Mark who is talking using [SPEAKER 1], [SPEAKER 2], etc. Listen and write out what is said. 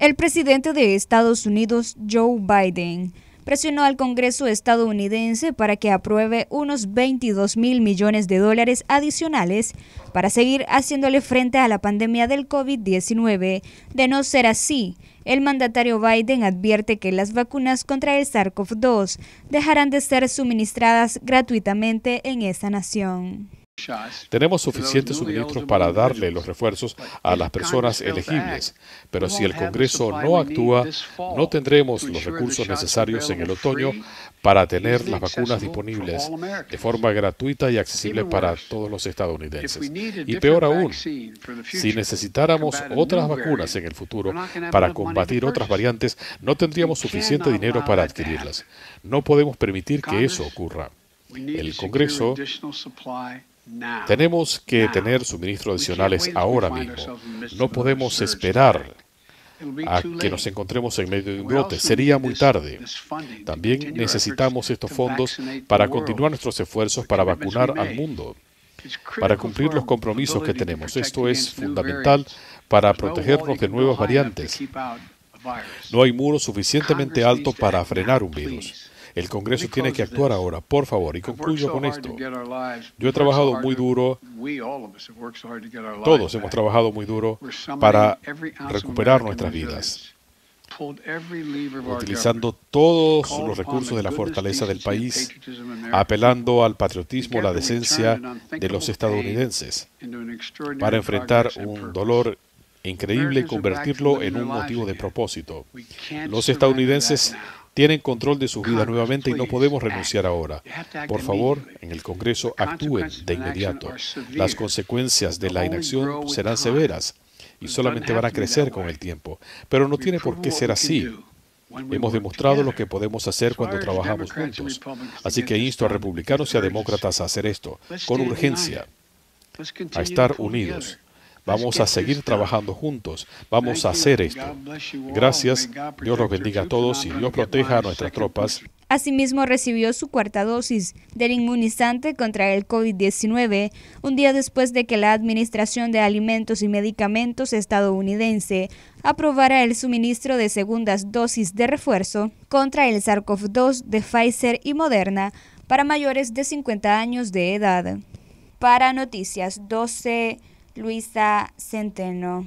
[SPEAKER 1] El presidente de Estados Unidos, Joe Biden, presionó al Congreso estadounidense para que apruebe unos 22 mil millones de dólares adicionales para seguir haciéndole frente a la pandemia del COVID-19. De no ser así, el mandatario Biden advierte que las vacunas contra el SARS-CoV-2 dejarán de ser suministradas gratuitamente en esa nación.
[SPEAKER 2] Tenemos suficientes suministros para darle los refuerzos a las personas elegibles, pero si el Congreso no actúa, no tendremos los recursos necesarios en el otoño para tener las vacunas disponibles de forma gratuita y accesible para todos los estadounidenses. Y peor aún, si necesitáramos otras vacunas en el futuro para combatir otras variantes, no tendríamos suficiente dinero para adquirirlas. No podemos permitir que eso ocurra. El Congreso tenemos que tener suministros adicionales ahora mismo. No podemos esperar a que nos encontremos en medio de un brote. Sería muy tarde. También necesitamos estos fondos para continuar nuestros esfuerzos para vacunar al mundo, para cumplir los compromisos que tenemos. Esto es fundamental para protegernos de nuevas variantes. No hay muro suficientemente alto para frenar un virus. El Congreso tiene que actuar ahora, por favor. Y concluyo con esto. Yo he trabajado muy duro, todos hemos trabajado muy duro para recuperar nuestras vidas utilizando todos los recursos de la fortaleza del país, apelando al patriotismo, la decencia de los estadounidenses
[SPEAKER 1] para enfrentar
[SPEAKER 2] un dolor increíble y convertirlo en un motivo de propósito. Los estadounidenses tienen control de sus vidas nuevamente y no podemos renunciar ahora. Por favor, en el Congreso actúen de inmediato. Las consecuencias de la inacción serán severas y solamente van a crecer con el tiempo, pero no tiene por qué ser así. Hemos demostrado lo que podemos hacer cuando trabajamos juntos. Así que insto a republicanos y a demócratas a hacer esto, con urgencia, a estar unidos, Vamos a seguir trabajando juntos. Vamos a hacer esto. Gracias. Dios los bendiga a todos y Dios proteja a nuestras tropas.
[SPEAKER 1] Asimismo, recibió su cuarta dosis del inmunizante contra el COVID-19 un día después de que la Administración de Alimentos y Medicamentos estadounidense aprobara el suministro de segundas dosis de refuerzo contra el SARS-CoV-2 de Pfizer y Moderna para mayores de 50 años de edad. Para Noticias 12 Luisa Centeno.